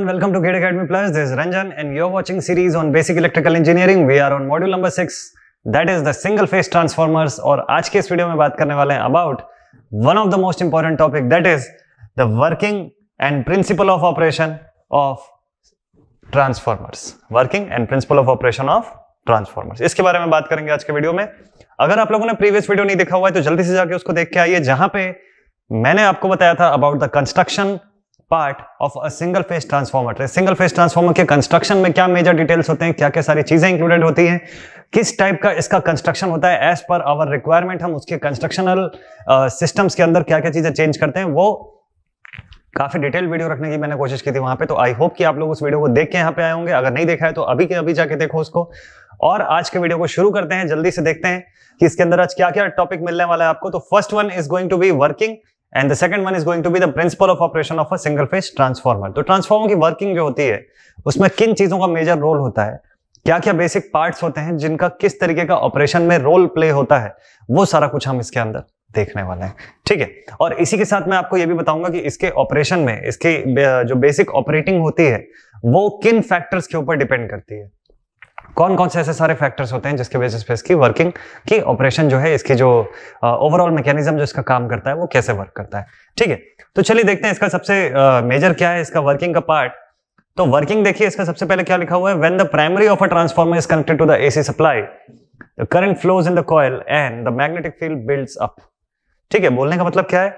everyone, welcome to Gate Academy Plus. This is Ranjan and you're watching series on basic electrical engineering. We are on module number 6 that is the single phase transformers or आज के इस video में बात करने वाले हैं about one of the most important topic that is the working and principle of operation of transformers. Working and principle of operation of transformers इसके बारे में बात करेंगे आज के वीडियो में अगर आप लोगों ने प्रीवियस वीडियो नहीं देखा हुआ है तो जल्दी से जाके उसको देख के आइए जहां पे मैंने आपको बताया था about the construction part of a single phase transformer single phase transformer के कंस्ट्रक्शन में क्या मेजर डिटेल्स होते हैं क्या क्या सारी चीजें इंक्लूडेड होती हैं किस टाइप का इसका कंस्ट्रक्शन होता है एज पर आवर रिक्वायरमेंट हम उसके कंस्ट्रक्शनल सिस्टम्स uh, के अंदर क्या क्या चीजें चेंज करते हैं वो काफी डिटेल वीडियो रखने की मैंने कोशिश की थी वहां पे तो आई होप कि आप लोग उस वीडियो को देख के यहाँ पे आए होंगे अगर नहीं देखा है तो अभी के अभी जाके देखो उसको और आज के वीडियो को शुरू करते हैं जल्दी से देखते हैं कि इसके अंदर आज क्या क्या टॉपिक मिलने वाला है आपको तो first one is going to be working and the second one is going to be the principle of operation of a single phase transformer तो ट्रांसफॉर्मर की वर्किंग जो होती है उसमें किन चीजों का मेजर रोल होता है क्या क्या बेसिक पार्ट्स होते हैं जिनका किस तरीके का ऑपरेशन में रोल प्ले होता है वो सारा कुछ हम इसके अंदर देखने वाले हैं ठीक है और इसी के साथ मैं आपको ये भी बताऊंगा कि इसके ऑपरेशन में इसके जो बेसिक ऑपरेटिंग होती है वो किन फैक्टर्स के ऊपर डिपेंड करती है कौन कौन से ऐसे सारे फैक्टर्स होते हैं जिसके बेसिस पे इसकी वर्किंग की ऑपरेशन जो है इसकी जो ओवरऑल uh, मैकेनिज्म जो इसका काम करता है वो कैसे वर्क करता है ठीक है तो चलिए देखते हैं इसका सबसे मेजर uh, क्या है इसका वर्किंग का पार्ट तो वर्किंग देखिए इसका सबसे पहले क्या लिखा हुआ है when the primary of a transformer is connected to the A supply the current flows in the coil and the magnetic field build up ठीक है बोलने का मतलब क्या है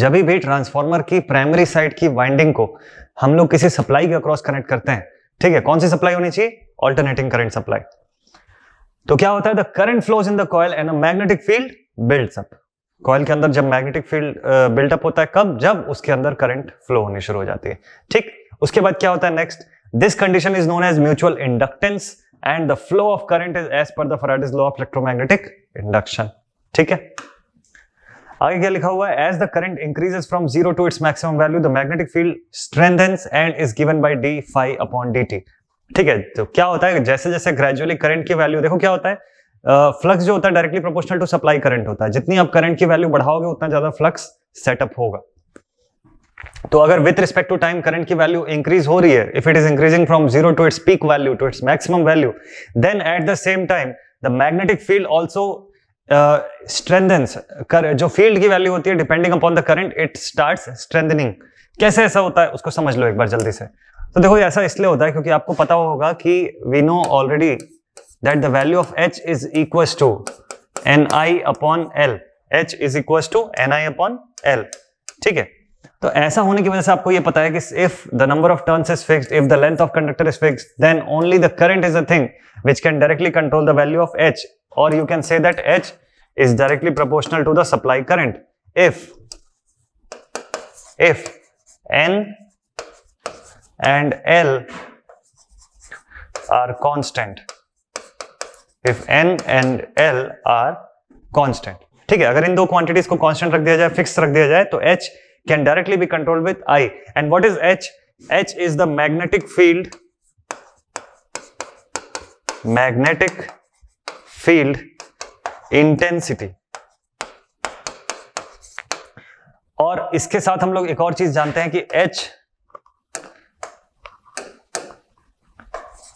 जब भी ट्रांसफॉर्मर की प्राइमरी साइड की वाइंडिंग को हम लोग किसी सप्लाई के अक्रॉस कनेक्ट करते हैं ठीक है कौन सी सप्लाई होनी चाहिए ऑल्टरनेटिंग करंट सप्लाई तो क्या होता है the current flows in the coil and magnetic field builds up coil के अंदर जब मैग्नेटिक फील्ड बिल्डअप होता है कब जब उसके अंदर करंट फ्लो होनी शुरू हो जाती है ठीक उसके बाद क्या होता है next this condition is known as mutual inductance and the flow of current is as per the Faraday's law of electromagnetic induction ठीक है आगे क्या लिखा हुआ है as the current increases from zero to its maximum value the magnetic field strengthens and is given by D five upon D T ठीक है तो क्या होता है जैसे जैसे ग्रेजुअली करंट की वैल्यू देखो क्या होता है फ्लक्स uh, जो होता है directly proportional to supply current होता है जितनी आप करंट की वैल्यू बढ़ाओगे उतना ज्यादा फ्लक्स सेटअप होगा तो अगर with respect to time current की वैल्यू इंक्रीज हो रही है if it is increasing from zero to its peak value to its maximum value then at the same time the magnetic field also strengthens कर जो field की value होती है depending upon the current it start strengthening कैसे ऐसा होता है उसको समझ लो एक बार जल्दी से तो देखो ऐसा इसलिए होता है क्योंकि आपको पता होगा कि we know already that the value of H is equal to N I upon L H is equal to N I upon L ठीक है तो ऐसा होने की वजह से आपको ये पता है कि if the number of turns is fix if the length of conductor is fix then only the current is a thing which can directly control the value of H or you can say that H is directly proportional to the supply current if if N and L are constant if N and L are constant ठीक है अगर इन दो quantities को constant रख दिया जाए fix रख दिया जाए तो H can directly be controlled with I and what is H H is the magnetic field magnetic field intensity और इसके साथ हम लोग एक और चीज जानते हैं कि H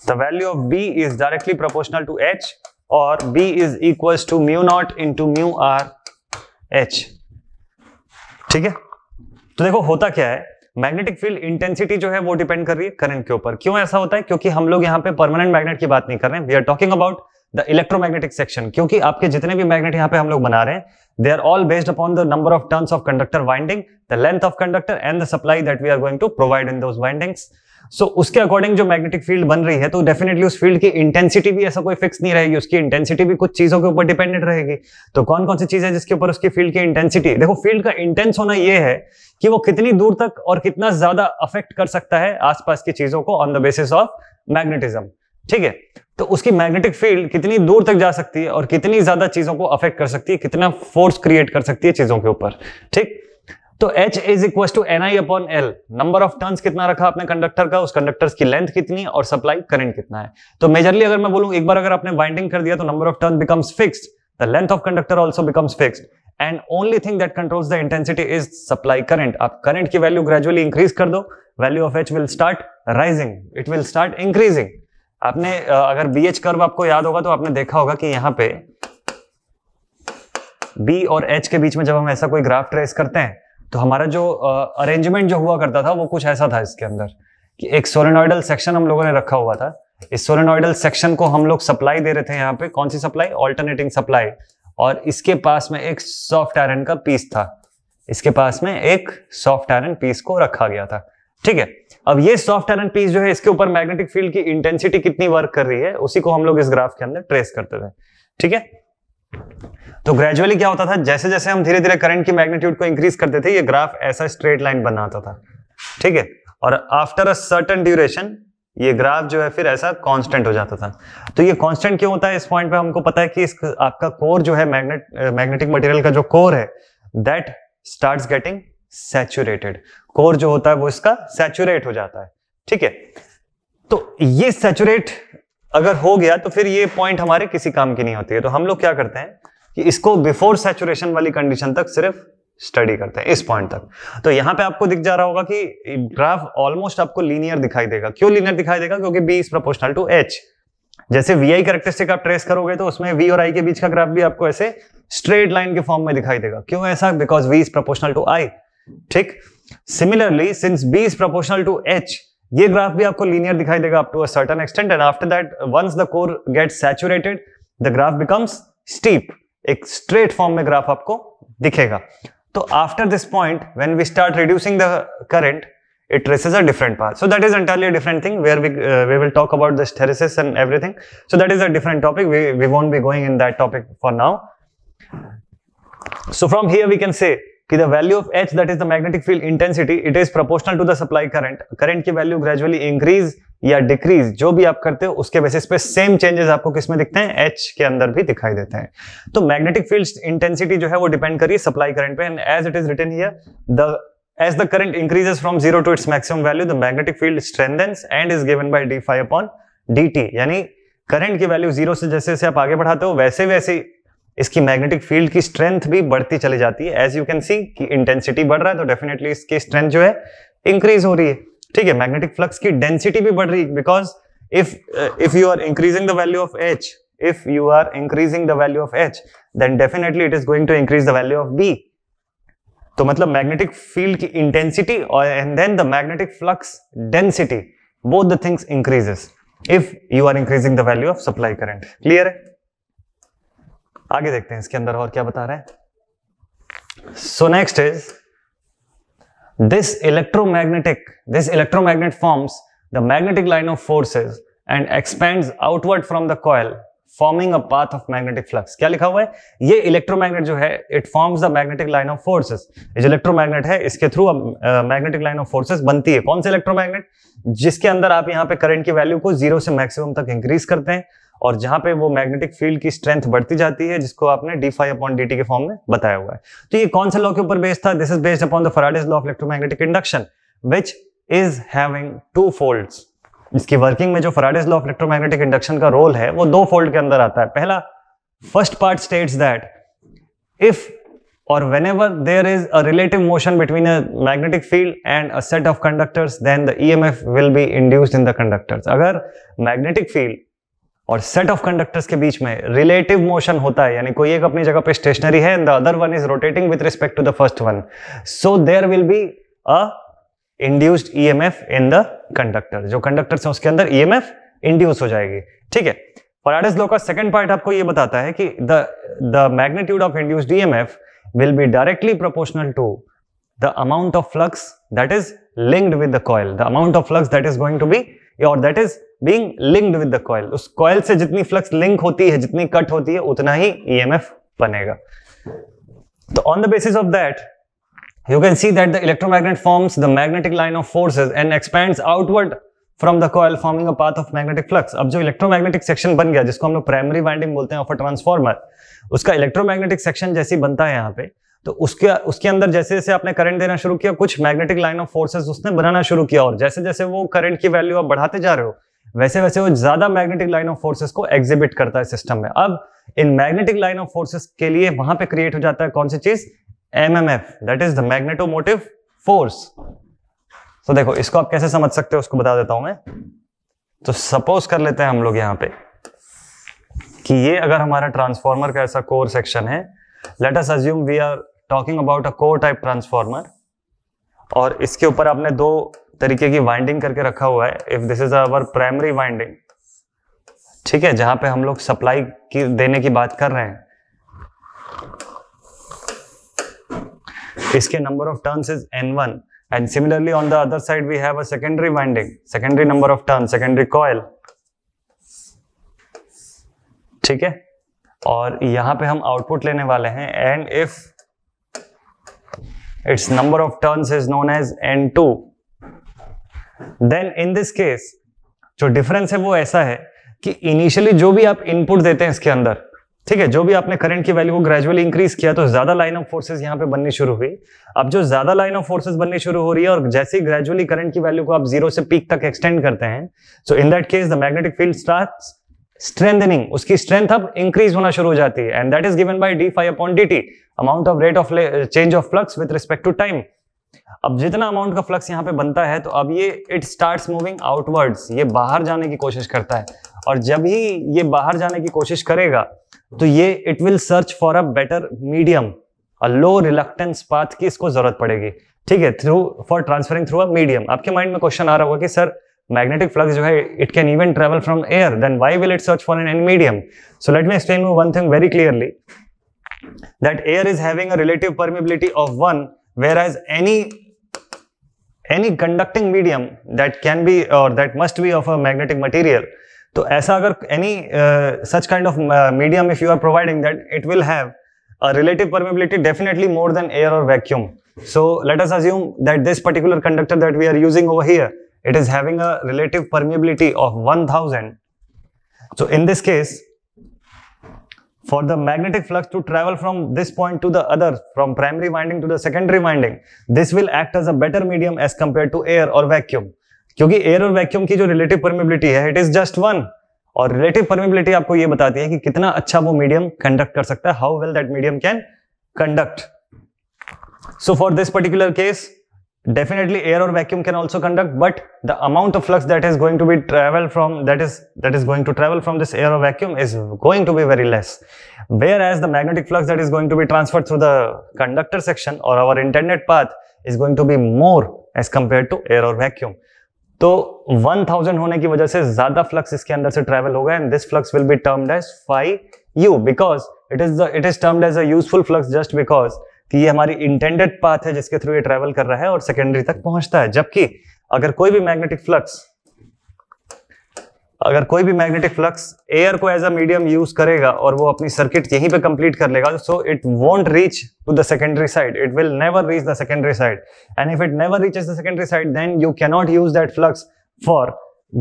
the value of B is directly proportional to H और B equal to mu naught into mu R H ठीक है तो देखो होता क्या है मैग्नेटिक फील्ड इंटेंसिटी जो है वो डिपेंड कर रही है करंट के ऊपर क्यों ऐसा होता है क्योंकि हम लोग यहां पे परमानेंट मैग्नेट की बात नहीं कर रहे हैं we are talking about the electromagnetic section क्योंकि आपके जितने भी मैग्नेट यहाँ पे हम लोग बना रहे हैं they are all based upon the number of turns of conductor winding the length of conductor and the supply that we are going to provide in those windings so उसके अकॉर्डिंग जो magnetic field बन रही है तो definitely उस field की intensity भी ऐसा कोई फिक्स नहीं रहेगी उसकी इंटेंसिटी भी कुछ चीजों के ऊपर डिपेंडेंट रहेगी तो कौन कौन सी चीज है जिसके ऊपर उसकी फील्ड की इंटेंसिटी देखो फील्ड का इंटेंस होना यह है कि वो कितनी दूर तक और कितना ज्यादा अफेक्ट कर सकता है आसपास की चीजों को on the basis of magnetism ठीक है तो उसकी मैग्नेटिक फील्ड कितनी दूर तक जा सकती है और कितनी ज्यादा चीजों को अफेक्ट कर सकती है कितना फोर्स क्रिएट कर सकती है चीजों के ऊपर ठीक तो H is equal to N I upon L number of turns कितना रखा आपने कंडक्टर का उस कंडक्टर की लेंथ कितनी और सप्लाई करंट कितना है तो मेजरली अगर मैं बोलूं एक बार अगर आपने वाइंडिंग कर दिया तो number of turn becomes fixed the length of conductor also becomes fixed and only thing that controls the intensity is supply current आप करंट की वैल्यू ग्रेजुअली इंक्रीज कर दो value of H will start rising it will start increasing आपने अगर B H curve आपको याद होगा तो आपने देखा होगा कि यहाँ पे बी और एच के बीच में जब हम ऐसा कोई ग्राफ ट्रेस करते हैं तो हमारा जो अरेंजमेंट जो हुआ करता था वो कुछ ऐसा था इसके अंदर कि एक सोलेनोइडल सेक्शन हम लोगों ने रखा हुआ था इस सोलेनोइडल सेक्शन को हम लोग सप्लाई दे रहे थे यहाँ पे कौन सी सप्लाई ऑल्टरनेटिंग सप्लाई और इसके पास में एक सॉफ्ट आयरन का पीस था इसके पास में एक सॉफ्ट आयरन पीस को रखा गया था ठीक है अब ये सॉफ्ट आयरन पीस जो है इसके ऊपर मैग्नेटिक फील्ड की इंटेंसिटी कितनी वर्क कर रही है उसी को हम लोग इस ग्राफ के अंदर ट्रेस करते थे ठीक है तो ग्रेजुअली क्या होता था जैसे जैसे हम धीरे धीरे करंट की मैग्नेट्यूड को इंक्रीज करते थे ये ग्राफ ऐसा स्ट्रेट लाइन बनाता था ठीक है और आफ्टर अ सर्टन ड्यूरेशन ये ग्राफ जो है फिर ऐसा कांस्टेंट हो जाता था तो ये कांस्टेंट क्यों होता है इस पॉइंट पे हमको पता है कि इस आपका कोर जो है मैग्नेट मैग्नेटिक मटेरियल का जो कोर है that starts getting saturated core जो होता है वो इसका सैचुरेट हो जाता है ठीक है तो ये सैचुरेट अगर हो गया तो फिर ये पॉइंट हमारे किसी काम की नहीं होती है तो हम लोग क्या करते हैं कि इसको बिफोर सैचुरेशन वाली कंडीशन तक सिर्फ स्टडी करते हैं इस पॉइंट तक तो यहां पे आपको दिख जा रहा होगा कि ग्राफ ऑलमोस्ट आपको लीनियर दिखाई देगा क्यों लीनियर दिखाई देगा क्योंकि B is proportional to H जैसे वी आई करेक्टरिस्टिक आप ट्रेस करोगे तो उसमें वी और आई के बीच का ग्राफ भी आपको ऐसे स्ट्रेट लाइन के फॉर्म में दिखाई देगा क्यों ऐसा because V is proportional to I ठीक similarly since B is proportional to H ये ग्राफ भी आपको लीनियर दिखाई देगा up to an extent and after that once the core get saturated the graph becomes steep एक स्ट्रेट फॉर्म में graph आपको दिखेगा तो after this point when we start reducing the current it traces a different path so that is entirely different thing where we we will talk about this hysteresis and everything so that is a different topic we we won't be going in that topic for now so from here we can say कि the value of H that is the magnetic field intensity it is proportional to the supply current current की value gradually increase या decrease जो भी आप करते हो उसके basis पे सेम चेंजेस आपको किसमें दिखते हैं एच के अंदर भी दिखाई देते हैं तो मैग्नेटिक फील्ड इंटेंसिटी जो है वो डिपेंड करिए सप्लाई करंट पे and as it is written here the as the current increases from 0 to its maximum value the magnetic field strengthens and is given by D phi upon dt यानी current की value zero से जैसे जैसे आप आगे बढ़ाते हो वैसे वैसे इसकी मैग्नेटिक फील्ड की स्ट्रेंथ भी बढ़ती चली जाती है एज यू कैन सी कि इंटेंसिटी बढ़ रहा है तो डेफिनेटली इसकी स्ट्रेंथ जो है इंक्रीज हो रही है ठीक है मैग्नेटिक फ्लक्स की डेंसिटी भी बढ़ रही है because if if you are increasing the value of H if you are increasing the value of H then definitely it is going to increase the value of B तो मतलब magnetic field की intensity और and then the magnetic flux density both the things increases if you are increasing the value of supply current clear है आगे देखते हैं इसके अंदर और क्या बता रहे हैं so next is magnetic electromagnetic this electromagnet forms the magnetic line of forces and expand outward from the coil forming a path of magnetic flux क्या लिखा हुआ है ये इलेक्ट्रोमैग्नेट जो है it forms the magnetic line of forces जो electromagnet है इसके through magnetic line of forces बनती है कौन सा इलेक्ट्रोमैग्नेट जिसके अंदर आप यहाँ पे करंट की वैल्यू को जीरो से मैक्सिमम तक इंक्रीज करते हैं और जहां पे वो मैग्नेटिक फील्ड की स्ट्रेंथ बढ़ती जाती है जिसको आपने डी फाइव अपॉन डी के फॉर्म में बताया हुआ है तो ये कौन सा लॉ के ऊपर बेस्ड था this is based upon the Faraday's law of electromagnetic induction which is having two folds इसकी वर्किंग में जो Faraday's law of electromagnetic induction का रोल है वो दो फोल्ड के अंदर आता है पहला first part states that if और whenever there is a relative motion between a magnetic field and a set of conductors then the E M F will be induced in the conductors अगर magnetic field और set of conductors के बीच में relative motion होता है यानी कोई एक अपनी जगह पे स्टेशनरी है and the other one is rotating with respect to the first one so there will be a induced EMF in the conductor जो कंडक्टर्स है उसके अंदर ईएमएफ e इंड्यूस हो जाएगी ठीक है फराडेस लॉ का सेकंड पार्ट आपको ये बताता है कि the the magnitude of induced EMF will be directly proportional to the amount of flux that is linked with the coil the amount of flux that is going to be और that is being linked with the coil उस coil से जितनी flux link होती है जितनी cut होती है उतना ही ई बनेगा तो on the basis of that you can see that the electromagnet forms the magnetic line of forces and expands outward from the coil forming a path of magnetic flux अब जो electromagnetic section बन गया जिसको हम लोग primary winding बोलते हैं of a transformer उसका इलेक्ट्रोमैग्नेटिक सेक्शन जैसी बनता है यहां पे तो उसके उसके अंदर जैसे जैसे आपने करंट देना शुरू किया कुछ मैग्नेटिक लाइन ऑफ फोर्सेस उसने बनाना शुरू किया और जैसे जैसे वो करंट की वैल्यू आप बढ़ाते जा रहे हो वैसे वैसे वो ज्यादा मैग्नेटिक लाइन ऑफ फोर्सेस को एग्जिबिट करता है सिस्टम में अब इन मैग्नेटिक लाइन ऑफ फोर्सेस के लिए वहां पर क्रिएट हो जाता है कौन सी चीज M M F that is the magnetomotive force तो देखो इसको आप कैसे समझ सकते हो उसको बता देता हूं मैं तो सपोज कर लेते हैं हम लोग यहां पे कि ये अगर हमारा ट्रांसफार्मर का ऐसा कोर सेक्शन है let us assume we are talking about a core type transformer और इसके ऊपर आपने दो तरीके की वाइंडिंग करके रखा हुआ है if this is our primary winding ठीक है जहां पे हम लोग सप्लाई की देने की बात कर रहे हैं इसके number of turns is N one and similarly on the other side we have a secondary winding secondary number of turn secondary coil ठीक है और यहां पे हम आउटपुट लेने वाले हैं and if its number of turns is known as n2 then in this case जो डिफरेंस है वो ऐसा है कि इनिशियली जो भी आप इनपुट देते हैं इसके अंदर ठीक है जो भी आपने करंट की वैल्यू को ग्रेजुअली इंक्रीज किया तो ज्यादा लाइन ऑफ फोर्सेस यहाँ पे बननी शुरू हुई अब जो ज्यादा लाइन ऑफ फोर्सेस बननी शुरू हो रही है और जैसे ही ग्रेजुअली करंट की वैल्यू को आप जीरो से पीक तक एक्सटेंड करते हैं so in that case the magnetic field starts strengthening उसकी स्ट्रेंथ अब इंक्रीज होना शुरू हो जाती है and that is given by D five upon D T amount of rate of change of flux with respect to time अब जितना amount का फ्लक्स यहाँ पे बनता है तो अब ये इट स्टार्ट मूविंग आउटवर्ड्स ये बाहर जाने की कोशिश करता है और जब ही ये बाहर जाने की कोशिश करेगा तो ये it will search for a better medium a low reluctance path की इसको जरूरत पड़ेगी ठीक है through for transferring through a medium आपके माइंड में क्वेश्चन आ रहा होगा कि sir magnetic flux jo hai it can even travel from air then why will it search for an n medium so let me explain you one thing very clearly that air is having a relative permeability of 1 whereas any any conducting medium that can be or that must be of a magnetic material तो ऐसा any uh, such kind of uh, medium, if you are providing that, it will have a relative permeability definitely more than air or vacuum. So let us assume that this particular conductor that we are using over here it is having a relative permeability of 1000. So in this case, for the magnetic flux to travel from this point to the other, from primary winding to the secondary winding, this will act as a better medium as compared to air or vacuum. Because air or vacuum ki relative permeability hai, it is just one. And relative permeability aapko ye batati hai ki medium conduct kar how well that medium can conduct. So for this particular case, definitely air or vacuum can also conduct but the amount of flux that is going to be travel from that is that is going to travel from this air or vacuum is going to be very less whereas the magnetic flux that is going to be transferred through the conductor section or our intended path is going to be more as compared to air or vacuum So 1000 होने की वजह से ज्यादा flux इसके अंदर से travel होगा and this flux will be termed as phi u because it is the it is termed as a useful flux just because. कि ये हमारी इंटेंडेड पाथ है जिसके थ्रू ये ट्रेवल कर रहा है और सेकेंडरी तक पहुंचता है जबकि अगर कोई भी मैग्नेटिक फ्लक्स अगर कोई भी मैग्नेटिक फ्लक्स एयर को एज अ मीडियम यूज करेगा और वो अपनी सर्किट यहीं पे कंप्लीट कर लेगा so it won't reach to the secondary side it will never reach the secondary side and if it never is the secondary side then you cannot use that flux for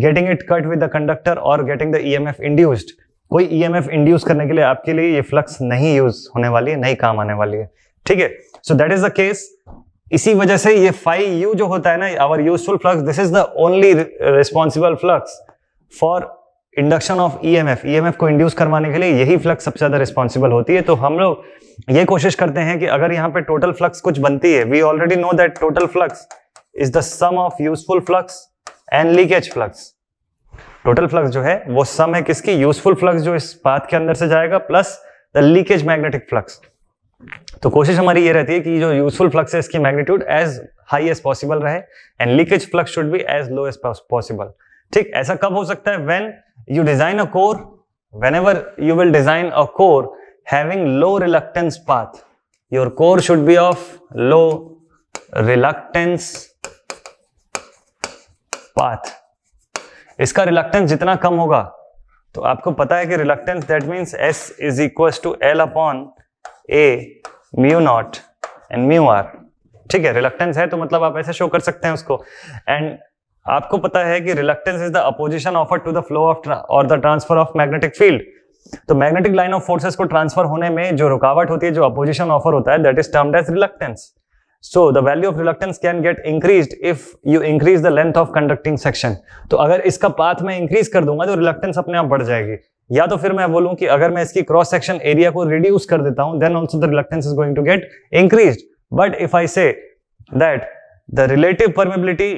getting it cut with the conductor और getting the F induced कोई F e induce करने के लिए आपके लिए ये flux नहीं use होने वाली है नहीं काम आने वाली है ठीक है so that is the case इसी वजह से ये फाइव यू जो होता है ना our useful flux this is the only responsible flux for induction of M F को इंड्यूस करवाने के लिए यही फ्लक्स सबसे ज्यादा रिस्पॉन्सिबल होती है तो हम लोग ये कोशिश करते हैं कि अगर यहाँ पे टोटल फ्लक्स कुछ बनती है we already know that total flux is the sum of useful flux and leakage flux total flux जो है वो सम है किसकी यूजफुल फ्लक्स जो इस पाथ के अंदर से जाएगा plus the leakage magnetic flux तो कोशिश हमारी ये रहती है कि जो यूजफुल फ्लक्स है इसकी magnitude as high as possible रहे and leakage flux should be as low as possible ठीक ऐसा कब हो सकता है when you design a core ever you will design a core having low reluctance path your core should be of low reluctance path इसका reluctance जितना कम होगा तो आपको पता है कि reluctance that means S is equal to L upon A mu not and mu R ठीक है रिलक्टेंस है तो मतलब आप ऐसे शो कर सकते हैं उसको एंड आपको पता है कि reluctance is the opposition offer to the flow of और the transfer of magnetic field तो मैग्नेटिक लाइन ऑफ फोर्सेस को ट्रांसफर होने में जो रुकावट होती है जो अपोजिशन ऑफर होता है that is termed as reluctance so the value of reluctance can get increase if you increase the length of conducting section तो अगर इसका पाथ मैं इंक्रीज कर दूंगा तो रिलक्टेंस अपने आप बढ़ जाएगी या तो फिर मैं बोलूं कि अगर मैं इसकी क्रॉस सेक्शन एरिया को रिड्यूस कर देता हूं then also the reluctance is going to get increase but if I say that the relative permeability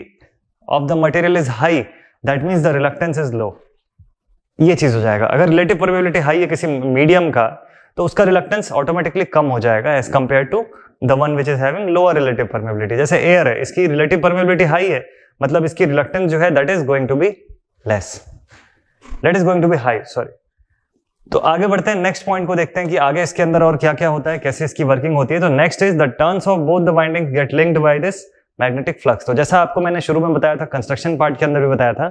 of the material is high that means the reluctance is low ये चीज हो जाएगा अगर relative permeability high है किसी medium का तो उसका रिलक्टेंस ऑटोमेटिकली कम हो जाएगा as compare to the one which is having lower relative permeability जैसे एयर है इसकी रिलेटिव परमेबिलिटी हाई है मतलब इसकी रिलक्टेंस जो है that is going to be less that is going to be high sorry तो आगे बढ़ते हैं नेक्स्ट पॉइंट को देखते हैं कि आगे इसके अंदर और क्या क्या होता है कैसे इसकी वर्किंग होती है तो next is the turns of both the winding get linked by this magnetic flux तो जैसा आपको मैंने शुरू में बताया था कंस्ट्रक्शन पार्ट के अंदर भी बताया था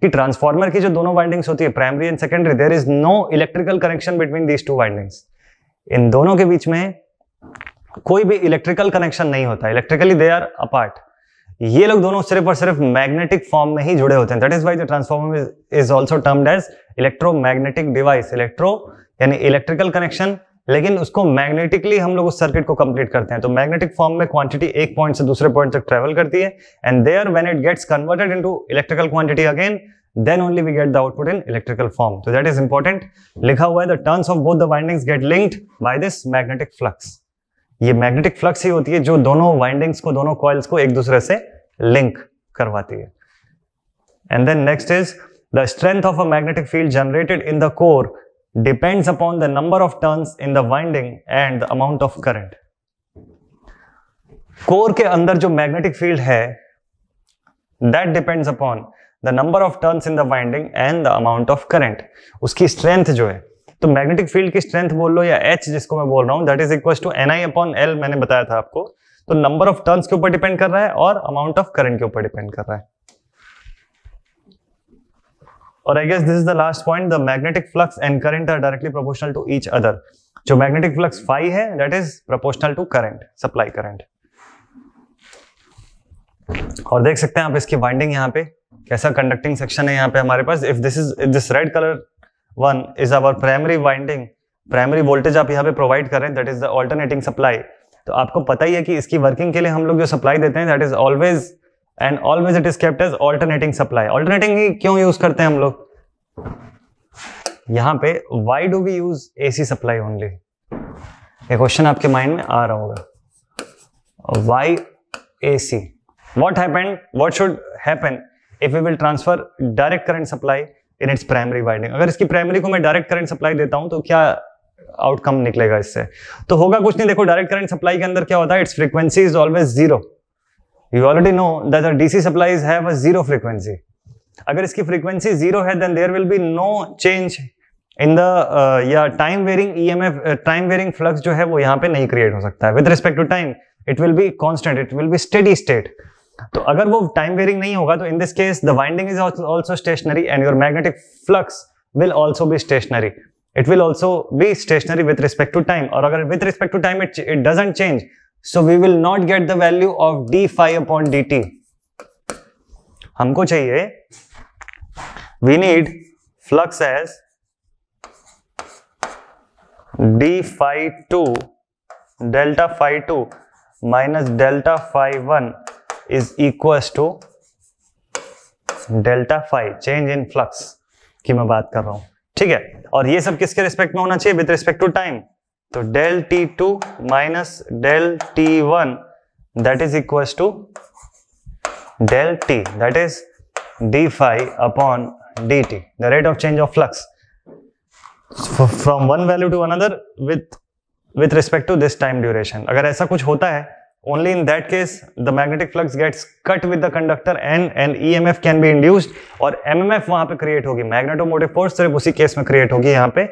कि ट्रांसफार्मर की जो दोनों वाइंडिंग्स होती है primary and secondary there is no electrical connection between these two windings इन दोनों के बीच में कोई भी इलेक्ट्रिकल कनेक्शन नहीं होता इलेक्ट्रिकली दे आर अपार्ट ये लोग दोनों सिर्फ और सिर्फ मैग्नेटिक फॉर्म में ही जुड़े होते हैं that is why the transformer is also termed as magnetic device electro यानी इलेक्ट्रिकल कनेक्शन लेकिन उसको मैग्नेटिकली हम लोग उस सर्किट को कंप्लीट करते हैं तो मैग्नेटिक फॉर्म में क्वांटिटी एक पॉइंट से दूसरे पॉइंट तक ट्रेवल करती है and there when it gets converted into electrical quantity again then only we get the output in electrical form तो दैट इज इंपॉर्टेंट लिखा हुआ है the of both the the windings get linked by this magnetic ये magnetic flux ही होती है जो दोनों वाइंडिंग्स को दोनों कॉइल्स को एक दूसरे से लिंक करवाती है and then next is the strength of a magnetic field generated in the core depends upon the number of turn in the winding and the amount of current core के अंदर जो magnetic field है that depends upon the number of turns in the winding and the amount of current उसकी strength जो है तो magnetic field की strength बोल लो या एच जिसको मैं बोल रहा हूँ that is equal to N I upon L मैंने बताया था आपको तो नंबर ऑफ टर्न्स के ऊपर डिपेंड कर रहा है और अमाउंट ऑफ करंट के ऊपर डिपेंड कर रहा है और I guess this is the last point the magnetic flux and current are directly proportional to each other जो मैग्नेटिक फ्लक्स फाइव है that is proportional to current supply current और देख सकते हैं आप इसकी वाइंडिंग यहाँ पे कैसा कंडक्टिंग सेक्शन है यहाँ पे हमारे पास if this is this red colour one is our primary winding primary voltage आप यहाँ पे प्रोवाइड करें that is the alternating supply तो आपको पता ही है कि इसकी वर्किंग के लिए हम लोग जो सप्लाई देते हैं that is always and always it is kept as alternating supply alternating क्यों यूज करते हैं हम लोग यहाँ पे why do we use A C supply only ये क्वेश्चन आपके माइंड में आ रहा होगा why A C what happen what should happen if you will transfer direct current supply in its primary winding अगर इसकी प्राइमरी को मैं डायरेक्ट करंट सप्लाई देता हूं तो क्या आउटकम निकलेगा इससे तो होगा कुछ नहीं देखो डायरेक्ट करंट सप्लाई के अंदर क्या होता है its frequency is always zero you already know that DC supplies have a zero frequency अगर इसकी फ्रीक्वेंसी जीरो है then there will be no change in the या time varying EMF time varying flux जो है वो यहाँ पे नहीं क्रिएट हो सकता है with respect to time it will be constant it will be steady state तो अगर वो टाइम वेरिंग नहीं होगा तो in this case the winding is also stationary and your magnetic flux will also be stationary it will also be stationary with respect to time और अगर with respect to time it it doesn't change so we will not get the value of D five upon D T हमको चाहिए we need flux as D five to delta five two minus delta five one is equals to delta five change in flux की मैं बात कर रहा हूं ठीक है और ये सब किसके रिस्पेक्ट में होना चाहिए विद रिस्पेक्ट टू टाइम तो del T two minus del T one that is equals to del T that is D five upon D T the rate of change of flux from one value to another with with respect to this time duration अगर ऐसा कुछ होता है only in that case the magnetic flux gets cut with the conductor and an emf can be induced और mmf वहां pe create होगी magnetomotive force सिर्फ उसी केस में create होगी यहाँ पे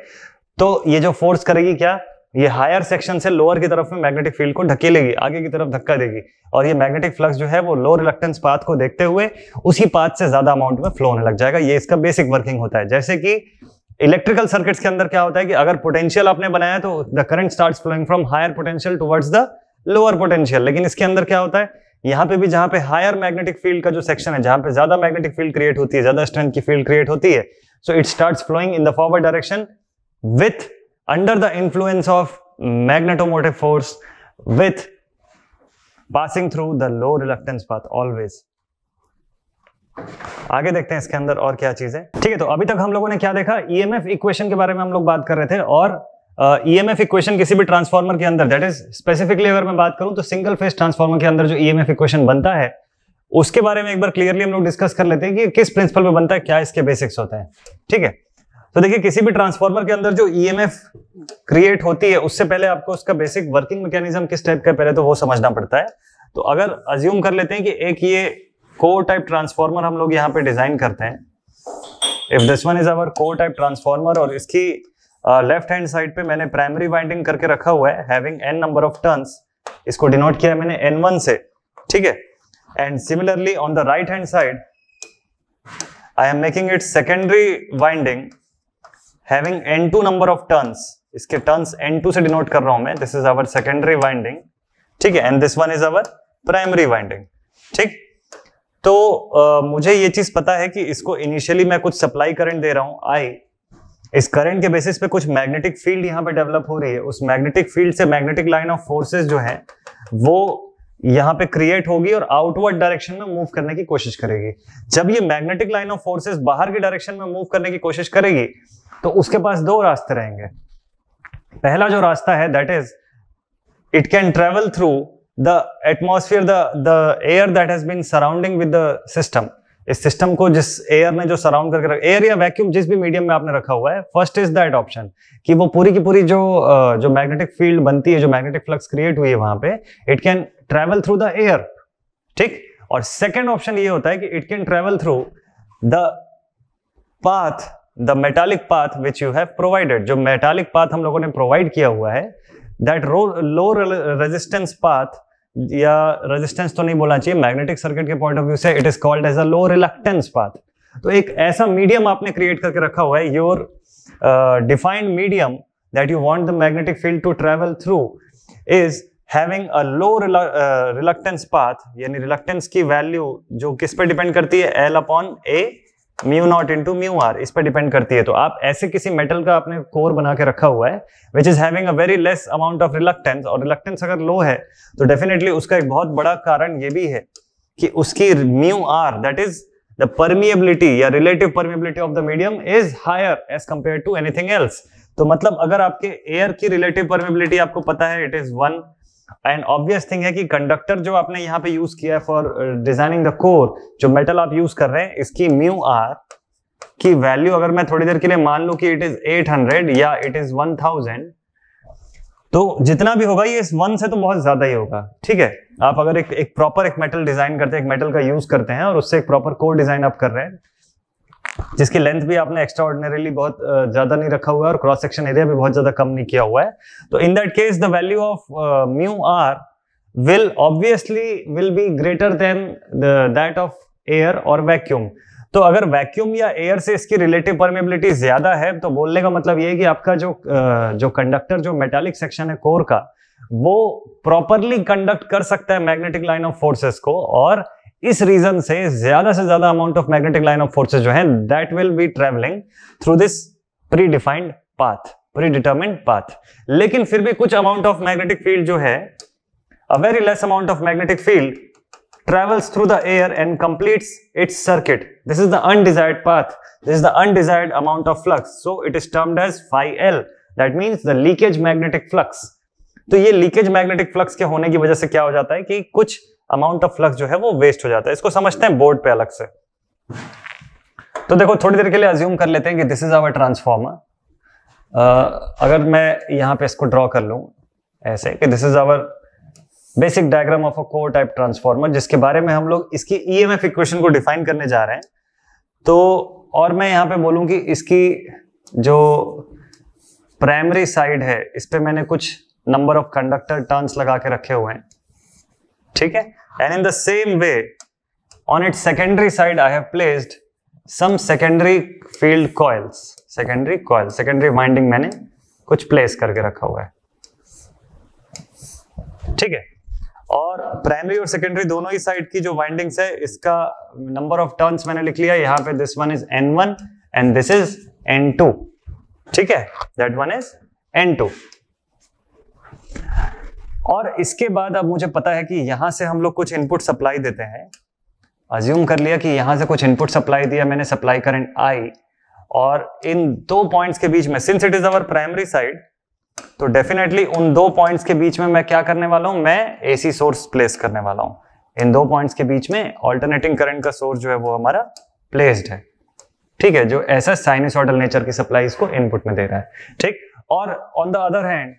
तो ये जो फोर्स करेगी क्या ये हायर सेक्शन से लोअर की तरफ में मैग्नेटिक फील्ड को ढकेलेगी आगे की तरफ धक्का देगी और ये मैग्नेटिक फ्लक्स जो है वो लो रिलक्टेंस पाथ को देखते हुए उसी पाथ से ज्यादा अमाउंट में फ्लो होने लग जाएगा ये इसका बेसिक वर्किंग होता है जैसे कि इलेक्ट्रिकल सर्किट्स के अंदर क्या होता है कि अगर पोटेंशियल आपने बनाया तो the current start flowing from higher potential towards the lower potential लेकिन इसके अंदर क्या होता है यहाँ पे भी जहाँ पे हायर मैग्नेटिक फील्ड का जो सेक्शन है जहाँ पे ज्यादा मैग्नेटिक फील्ड क्रिएट होती है ज्यादा स्ट्रेंथ की फील्ड क्रिएट होती है so it start flowing in the forward direction with under the influence of magnetomotive force with passing through the low reluctance path always आगे देखते हैं इसके अंदर और क्या चीज है ठीक है तो अभी तक हम लोगों ने क्या देखा ईएमएफ e इक्वेशन के बारे में हम लोग बात कर रहे थे और ई एम एफ इक्वेशन किसी भी ट्रांसफार्मर के अंदर दैट इज स्पेसिफिकली अगर मैं बात करूं तो सिंगल फेज ट्रांसफार्मर के अंदर जो ई एम एफ इक्वेशन बनता है उसके बारे में एक बार क्लियरली हम लोग डिस्कस कर लेते हैं कि किस प्रिंसिपल पे बनता है क्या इसके बेसिक्स होते हैं ठीक है तो देखिए किसी भी ट्रांसफार्मर के अंदर जो ईएमएफ e क्रिएट होती है उससे पहले आपको उसका बेसिक वर्किंग मैकेनिज्म किस टाइप का पहले तो वो समझना पड़ता है तो अगर अज्यूम कर लेते हैं कि एक ये कोर टाइप ट्रांसफार्मर हम लोग यहाँ पे डिजाइन करते हैं if this one is our core type transformer और इसकी लेफ्ट हैंड साइड पे मैंने प्राइमरी वाइंडिंग करके रखा हुआ है having N number of turns इसको डिनोट किया है मैंने एन वन से ठीक है and similarly on the right hand side I am making it secondary winding having N two number of turns इसके टर्न्स एन टू से डिनोट कर रहा हूं मैं this is our secondary winding ठीक है and this one is our primary winding ठीक तो uh, मुझे ये चीज पता है कि इसको इनिशियली मैं कुछ सप्लाई करंट दे रहा हूं आई इस करंट के बेसिस पे कुछ मैग्नेटिक फील्ड यहाँ पे डेवलप हो रही है उस मैग्नेटिक फील्ड से मैग्नेटिक लाइन ऑफ फोर्सेस जो है वो यहाँ पे क्रिएट होगी और आउटवर्ड डायरेक्शन में मूव करने की कोशिश करेगी जब ये मैग्नेटिक लाइन ऑफ फोर्सेस बाहर की डायरेक्शन में मूव करने की कोशिश करेगी तो उसके पास दो रास्ते रहेंगे पहला जो रास्ता है that is it can travel through the atmosphere the air that has been surrounding with the system इस सिस्टम को जिस एयर ने जो सराउंड करके रखा एयर या वैक्यूम जिस भी मीडियम में आपने रखा हुआ है फर्स्ट इज दैट ऑप्शन कि वो पूरी की पूरी जो जो मैग्नेटिक फील्ड बनती है जो मैग्नेटिक फ्लक्स क्रिएट हुई है वहां पे it can travel through the air ठीक और सेकेंड ऑप्शन ये होता है कि it can travel through the path the metallic path which you have provided जो मेटालिक पाथ हम लोगों ने प्रोवाइड किया हुआ है दैट लो रेजिस्टेंस पाथ या रेजिस्टेंस तो नहीं बोलना चाहिए मैग्नेटिक सर्किट के पॉइंट ऑफ व्यू से it is called as a low reluctance path तो एक ऐसा मीडियम आपने क्रिएट करके रखा हुआ है your defined medium that you want the magnetic field to travel through is having a low reluctance path यानी रिलक्टेंस की वैल्यू जो किस पे डिपेंड करती है L upon A mu naught to mu R इस पर डिपेंड करती है तो आप ऐसे किसी मेटल का आपने कोर बना के रखा हुआ है which is having a very less amount of reluctance और रिलक्टेंस अगर लो है तो डेफिनेटली उसका एक बहुत बड़ा कारण ये भी है कि उसकी mu R that is the permeability या relative permeability of the medium is higher as compare to anything else तो मतलब अगर आपके एयर की रिलेटिव परमिएबिलिटी आपको पता है it is one and obvious thing है कि कंडक्टर जो आपने यहाँ पे यूज किया है फॉर डिजाइनिंग द कोर जो मेटल आप यूज कर रहे हैं इसकी म्यू आर की वैल्यू अगर मैं थोड़ी देर के लिए मान लू कि इट इज 800 या इट इज 1000 तो जितना भी होगा ये इस वन से तो बहुत ज्यादा ही होगा ठीक है आप अगर एक एक प्रॉपर एक मेटल डिजाइन करते हैं एक मेटल का यूज करते हैं और उससे एक प्रॉपर कोर डिजाइन आप कर रहे हैं जिसकी लेंथ भी आपने एक्स्ट्रा ऑर्डिनरीली बहुत ज्यादा नहीं रखा हुआ है और क्रॉस सेक्शन एरिया भी बहुत ज्यादा कम नहीं किया हुआ है तो in that case the value of mu R will obviously will be greater than that of air और वैक्यूम तो अगर वैक्यूम या एयर से इसकी रिलेटिव परमेबिलिटी ज्यादा है तो बोलने का मतलब ये है कि आपका जो जो कंडक्टर जो मेटालिक सेक्शन है कोर का वो प्रॉपरली कंडक्ट कर सकता है मैग्नेटिक लाइन ऑफ फोर्सेस को और इस रीजन से ज्यादा से ज्यादा amount of magnetic line of forces जो है that will be travelling through this predefined path predetermined path लेकिन फिर भी कुछ अमाउंट ऑफ मैग्नेटिक फील्ड जो है a very less amount of magnetic field travels through the air and complete its circuit this is the undesired path this is the undesired amount of flux so it is termed as five L that means the leakage magnetic flux तो ये leakage magnetic flux के होने की वजह से क्या हो जाता है कि कुछ अमाउंट ऑफ फ्लक्स जो है वो वेस्ट हो जाता है इसको समझते हैं बोर्ड पे अलग से तो देखो थोड़ी देर के लिए अज्यूम कर लेते हैं कि दिस इज आवर ट्रांसफॉर्मर अगर मैं यहाँ पे इसको ड्रॉ कर लू ऐसे कि this is our basic diagram of a core type transformer जिसके बारे में हम लोग इसकी एम e इक्वेशन को डिफाइन करने जा रहे हैं तो और मैं यहाँ पे बोलूँ कि इसकी जो प्राइमरी साइड है इस पर मैंने कुछ नंबर ऑफ कंडक्टर टर्न्स लगा के रखे हुए हैं ठीक है and in the same way on it secondary side I have placed some secondary field coils secondary coil secondary winding मैंने कुछ प्लेस करके रखा हुआ है ठीक है और प्राइमरी और सेकेंडरी दोनों ही साइड की जो वाइंडिंग्स है इसका नंबर ऑफ टर्न्स मैंने लिख लिया यहां पे this one is N one and this is N two ठीक है that one is N two और इसके बाद अब मुझे पता है कि यहां से हम लोग कुछ इनपुट सप्लाई देते हैं अज्यूम कर लिया कि यहां से कुछ इनपुट सप्लाई दिया मैंने सप्लाई करंट आई और इन दो पॉइंट्स के बीच में since it is our primary side तो डेफिनेटली उन दो पॉइंट्स के बीच में मैं क्या करने वाला हूँ मैं एसी सोर्स प्लेस करने वाला हूँ इन दो पॉइंट्स के बीच में ऑल्टरनेटिंग करंट का सोर्स जो है वो हमारा प्लेस्ड है ठीक है जो ऐसा साइनिस नेचर की सप्लाई इसको इनपुट में दे रहा है ठीक और on the other hand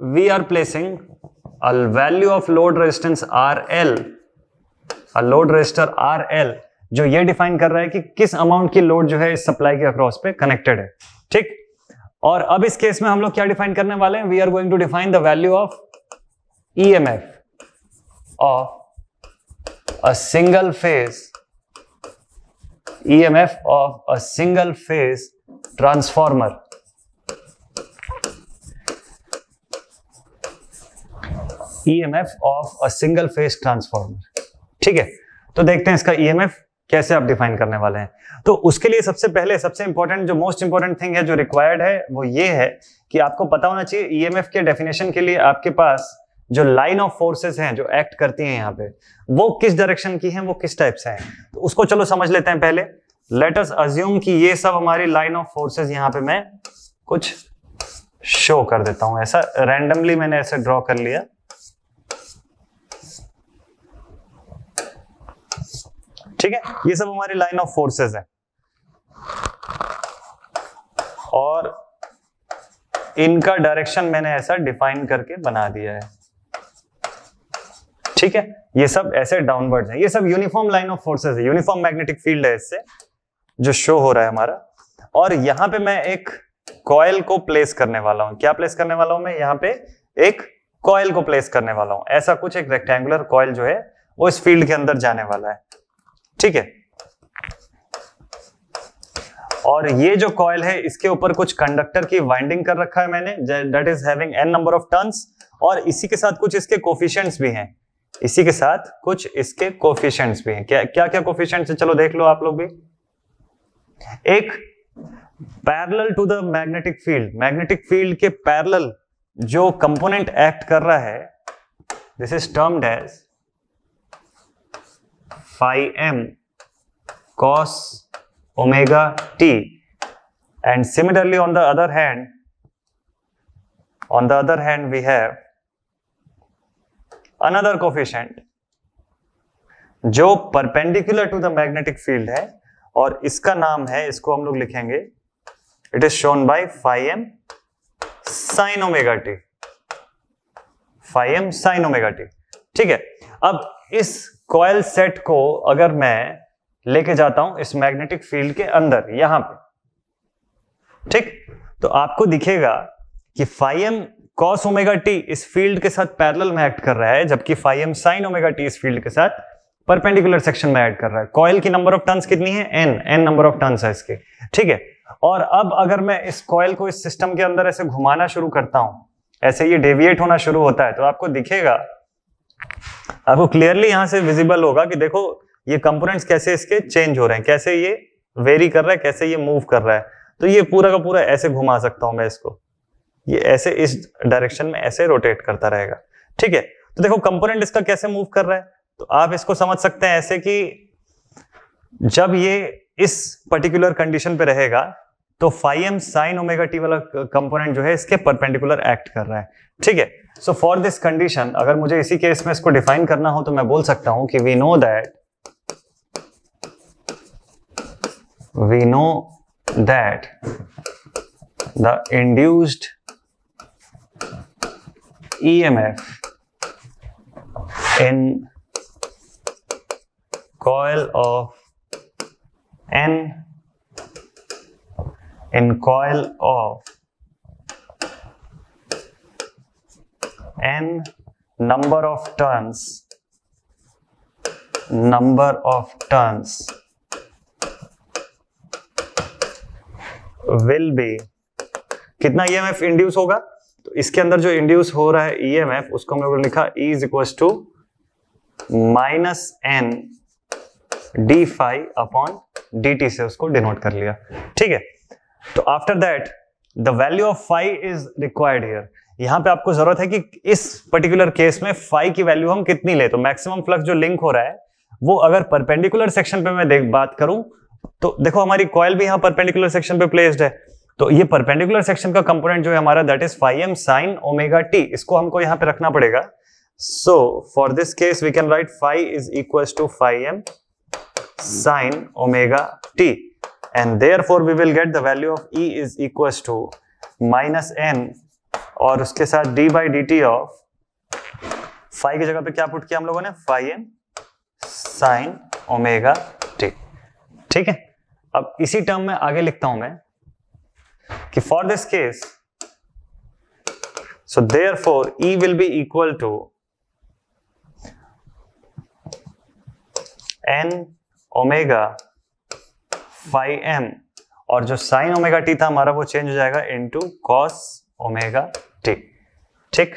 we are placing a value of load resistance RL, a load resistor RL, जो ये डिफाइन कर रहा है कि किस अमाउंट की लोड जो है इस सप्लाई के अक्रॉस पे कनेक्टेड है ठीक और अब इस केस में हम लोग क्या डिफाइन करने वाले हैं we are going to define the value of E M F of a single phase E M F of a single phase transformer EMF of a single phase transformer ठीक है तो देखते हैं इसका ईएमएफ e कैसे आप define करने वाले हैं तो उसके लिए सबसे पहले सबसे इंपॉर्टेंट जो मोस्ट इंपॉर्टेंट थिंग है जो रिक्वायर्ड है वो ये है कि आपको पता होना चाहिए ईएमएफ e के डेफिनेशन के लिए आपके पास जो लाइन ऑफ फोर्सेस हैं जो एक्ट करती हैं यहाँ पे वो किस डायरेक्शन की हैं वो किस टाइप से हैं तो उसको चलो समझ लेते हैं पहले लेट अस अज्यूम कि ये सब हमारी लाइन ऑफ फोर्सेस यहाँ पे मैं कुछ शो कर देता हूं ऐसा रैंडमली मैंने ऐसे ड्रॉ कर लिया ठीक है ये सब हमारी लाइन ऑफ फोर्सेस है और इनका डायरेक्शन मैंने ऐसा डिफाइन करके बना दिया है ठीक है ये सब ऐसे डाउनवर्ड है ये सब यूनिफॉर्म लाइन ऑफ फोर्सेस है यूनिफॉर्म मैग्नेटिक फील्ड है इससे जो शो हो रहा है हमारा और यहां पे मैं एक कॉयल को प्लेस करने वाला हूं क्या प्लेस करने वाला हूं मैं यहां पे एक कॉयल को प्लेस करने वाला हूं ऐसा कुछ एक रेक्टेंगुलर कॉयल जो है वो इस फील्ड के अंदर जाने वाला है ठीक है और ये जो कॉयल है इसके ऊपर कुछ कंडक्टर की वाइंडिंग कर रखा है मैंने that is having N number of turns और इसी के साथ कुछ इसके कोफिशियंट्स भी हैं इसी के साथ कुछ इसके कोफिशियंट्स भी हैं क्या क्या क्या कोफिशियंट्स है चलो देख लो आप लोग भी एक parallel to the magnetic field magnetic field के पैरेलल जो कंपोनेंट एक्ट कर रहा है this is termed as phi m cos omega t and similarly on the other hand on the other hand we have another coefficient जो perpendicular to the magnetic field है और इसका नाम है इसको हम लोग लिखेंगे it is shown by phi M sine omega T phi M sine omega T ठीक है अब इस कॉयल सेट को अगर मैं लेके जाता हूं इस मैग्नेटिक फील्ड के अंदर यहां पे ठीक तो आपको दिखेगा कि फाइम कॉस ओमेगा टी इस फील्ड के साथ पैरेलल में एक्ट कर रहा है जबकि फाइम साइन ओमेगा टी इस फील्ड के साथ परपेंडिकुलर सेक्शन में एड कर रहा है कॉयल की नंबर ऑफ टर्न्स कितनी है N N number of turns है इसके ठीक है और अब अगर मैं इस कॉयल को इस सिस्टम के अंदर ऐसे घुमाना शुरू करता हूं ऐसे ये डेविएट होना शुरू होता है तो आपको दिखेगा आपको क्लियरली यहां से विजिबल होगा कि देखो ये कंपोनेंट्स कैसे इसके चेंज हो रहे हैं कैसे ये वेरी कर रहा है कैसे ये मूव कर रहा है तो ये पूरा का पूरा ऐसे घुमा सकता हूं मैं इसको ये ऐसे इस डायरेक्शन में ऐसे रोटेट करता रहेगा ठीक है तो देखो कंपोनेंट इसका कैसे मूव कर रहा है तो आप इसको समझ सकते हैं ऐसे कि जब ये इस पर्टिकुलर कंडीशन पे रहेगा तो phi M sine omega T वाला कंपोनेंट जो है इसके परपेंडिकुलर एक्ट कर रहा है ठीक है सो फॉर दिस कंडीशन अगर मुझे इसी केस में इसको डिफाइन करना हो तो मैं बोल सकता हूं कि we know that that the induced E M F in coil of N in coil of n number of turns number of turns will be कितना ईएमएफ e इंड्यूस होगा तो इसके अंदर जो इंड्यूस हो रहा है ईएमएफ e उसको हम लोगों ने लिखा E is equal to minus N D five upon D T से उसको डिनोट कर लिया ठीक है तो after that the value of phi is required here यहां पे आपको जरूरत है कि इस पर्टिकुलर केस में फाइव की वैल्यू हम कितनी ले तो मैक्सिमम फ्लक्स जो लिंक हो रहा है वो अगर परपेंडिकुलर सेक्शन पे मैं देख बात करूं तो देखो हमारी कॉयल भी यहां परपेंडिकुलर सेक्शन पे प्लेस्ड है तो ये परपेंडिकुलर सेक्शन का कंपोनेंट जो है हमारा that is phi M sine omega T इसको हमको यहां पे रखना पड़ेगा so for this case we can write phi is equal to phi M sine omega T and therefore we will get the value of E is equals to minus n और उसके साथ d by dt of phi की जगह पे क्या put किया हम लोगों ने phi n sine omega t ठीक है अब इसी टर्म में आगे लिखता हूं मैं कि for this case so therefore E will be equal to N omega phi M और जो साइन ओमेगा टी था हमारा वो चेंज हो जाएगा इनटू कॉस ओमेगा टी ठीक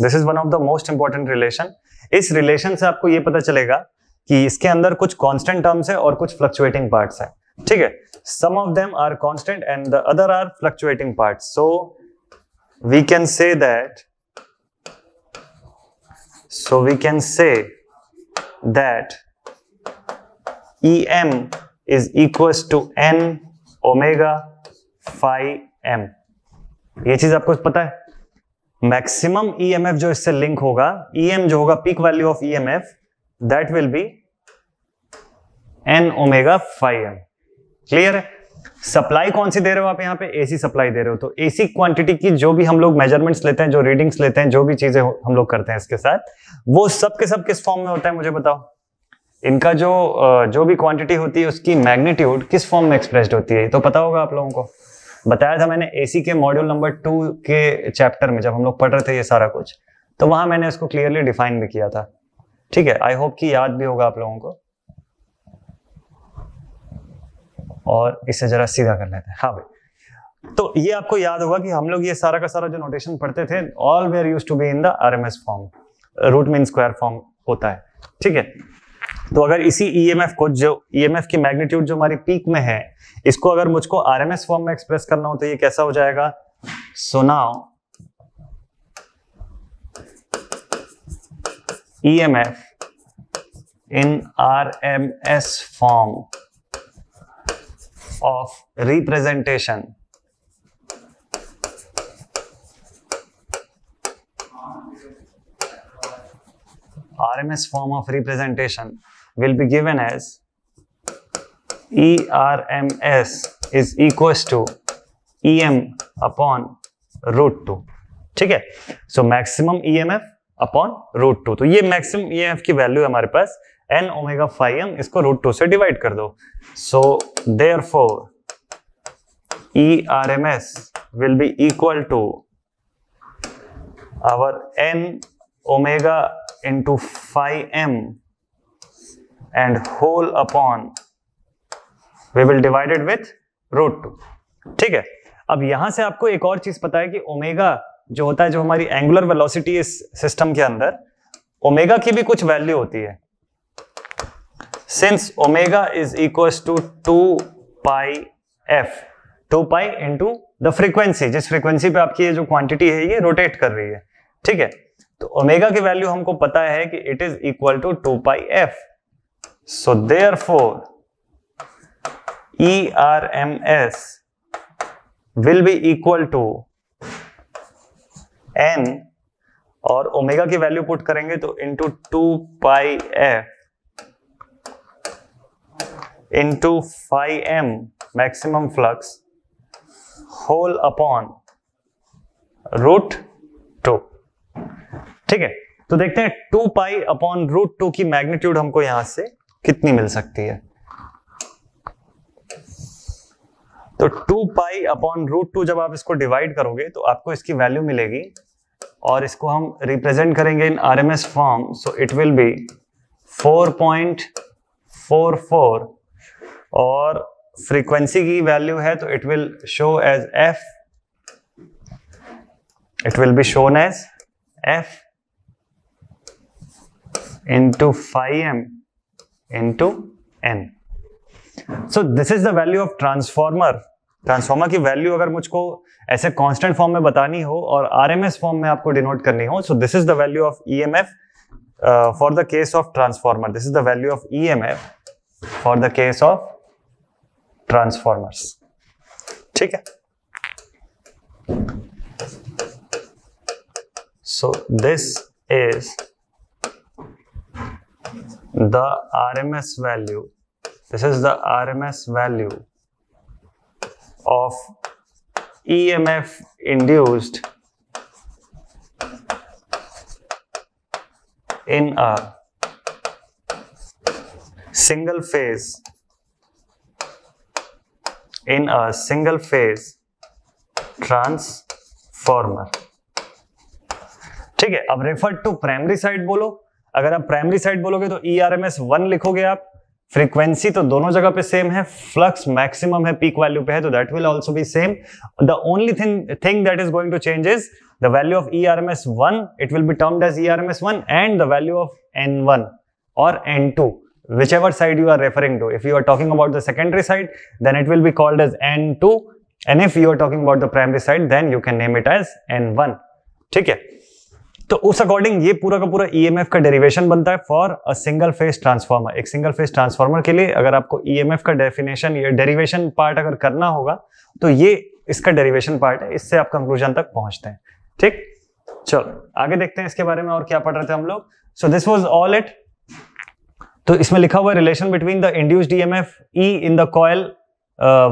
this is one of the most important relation इस relation से आपको ये पता चलेगा कि इसके अंदर कुछ कांस्टेंट टर्म्स है और कुछ फ्लक्चुएटिंग पार्ट्स है ठीक है some of them are constant and the other are fluctuating part so we can say that so we can say that M is equal to N omega phi M ये चीज आपको पता है maximum F e जो इससे link होगा ई e M जो होगा peak value of E M F that will be N omega phi M clear है सप्लाई कौन सी दे रहे हो आप यहाँ पे एसी सप्लाई दे रहे हो तो एसी क्वांटिटी की जो भी हम लोग मेजरमेंट्स लेते हैं जो रीडिंग्स लेते हैं जो भी चीजें हम लोग करते हैं इसके साथ वो सब के सब किस फॉर्म में होता है मुझे बताओ इनका जो जो भी क्वांटिटी होती है उसकी मैग्नीट्यूड किस फॉर्म में एक्सप्रेस्ड होती है तो पता होगा आप लोगों को बताया था मैंने एसी के मॉड्यूल नंबर टू के चैप्टर में जब हम लोग पढ़ रहे थे ये सारा कुछ तो वहां मैंने इसको क्लियरली डिफाइन भी किया था ठीक है आई होप कि याद भी होगा आप लोगों को और इसे जरा सीधा कर लेते हैं हाँ भाई तो ये आपको याद होगा कि हम लोग ये सारा का सारा जो नोटेशन पढ़ते थे all we use to be in the R M S form root mean square form होता है ठीक है तो अगर इसी एफ e को जो एफ e की मैग्नीट्यूड जो हमारी पीक में है इसको अगर मुझको एस फॉर्म में एक्सप्रेस करना हो तो ये कैसा हो जाएगा E M F in S form of representation R M S form of representation will be given as ERMS is equals to EM upon root 2. ठीक है so maximum EMF upon root two तो ये maximum EMF e की value है हमारे पास N omega phi M इसको root two से डिवाइड कर दो so therefore E R M S will be equal to our N omega into phi M and whole upon we will divide it with root two ठीक है अब यहां से आपको एक और चीज पता है कि ओमेगा जो होता है जो हमारी एंगुलर वेलोसिटी इस सिस्टम के अंदर ओमेगा की भी कुछ वैल्यू होती है since omega is equal to two pi F two pi into the frequency जिस फ्रीक्वेंसी पे आपकी ये जो क्वांटिटी है ये रोटेट कर रही है ठीक है तो ओमेगा की वैल्यू हमको पता है कि it is equal to two pi F So therefore, ERMS will be equal to N और ओमेगा की वैल्यू पुट करेंगे तो into two pi F into phi M maximum flux whole upon root two ठीक है तो देखते हैं two pi upon root two की मैग्नीट्यूड हमको यहां से कितनी मिल सकती है तो two pi upon root two जब आप इसको डिवाइड करोगे तो आपको इसकी वैल्यू मिलेगी और इसको हम रिप्रेजेंट करेंगे in R M S form so it will be four point four four और फ्रीक्वेंसी की वैल्यू है तो it will show as F it will be shown as F two phi M into n so this is the value of transformer transformer की value अगर मुझको ऐसे constant form में बतानी हो और आरएमएस फॉर्म में आपको डिनोट करनी हो so this is the value of EMF for the case of transformer this is the value of EMF for the case of transformers ठीक है so this is the RMS value. This is the RMS value of EMF induced in a single phase in a single phase transformer. ठीक है अब refer to primary side बोलो अगर आप primary side बोलोगे तो E R M S one लिखोगे आप फ्रीक्वेंसी तो दोनों जगह पे सेम है फ्लक्स मैक्सिमम है पीक वैल्यू पे है तो that will also be same the only thing thing that is going to change is the value of E R M S one it will be termed as E R M S one and the value of N one और N two which you are referring to if you are talking about the secondary side then it will be called as N two and if you are talking about the primary side then you can name it as N one ठीक है तो उस according ये पूरा का पूरा EMF e का derivation बनता है for a single phase transformer एक सिंगल फेज ट्रांसफार्मर के लिए अगर आपको ईएमएफ e का डेफिनेशन या डेरिवेशन पार्ट अगर करना होगा तो ये इसका डेरिवेशन पार्ट है इससे आप कंक्लूजन तक पहुंचते हैं ठीक चलो आगे देखते हैं इसके बारे में और क्या पढ़ रहे थे हम लोग so this was all it तो इसमें लिखा हुआ relation between the induced EMF E in the coil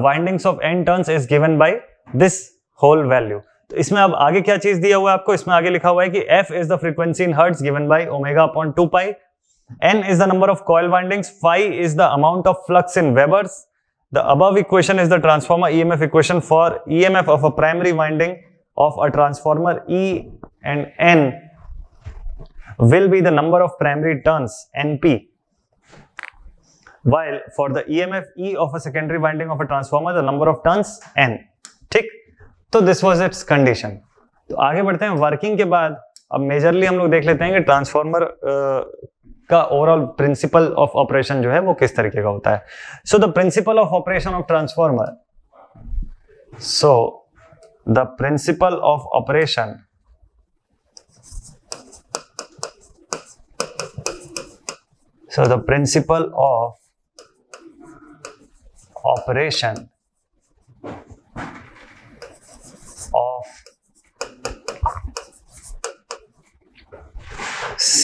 windings of N turn is given by this whole value तो इसमें अब आगे क्या चीज दिया हुआ है आपको इसमें आगे लिखा हुआ है कि F is the frequency in hertz given by omega upon two pi N is the number of coil windings phi is the amount of flux in webers the above equation is the transformer E M F equation for E M F of a primary winding of a transformer E and N will be the number of primary turns np while for the emf of e a a secondary of of a transformer the number of turns n tick तो this was its condition तो आगे बढ़ते हैं working के बाद अब majorly हम लोग देख लेते हैं कि ट्रांसफॉर्मर का ओवरऑल प्रिंसिपल ऑफ ऑपरेशन जो है वो किस तरीके का होता है so the principle of operation of transformer so the principle of operation so the principle of operation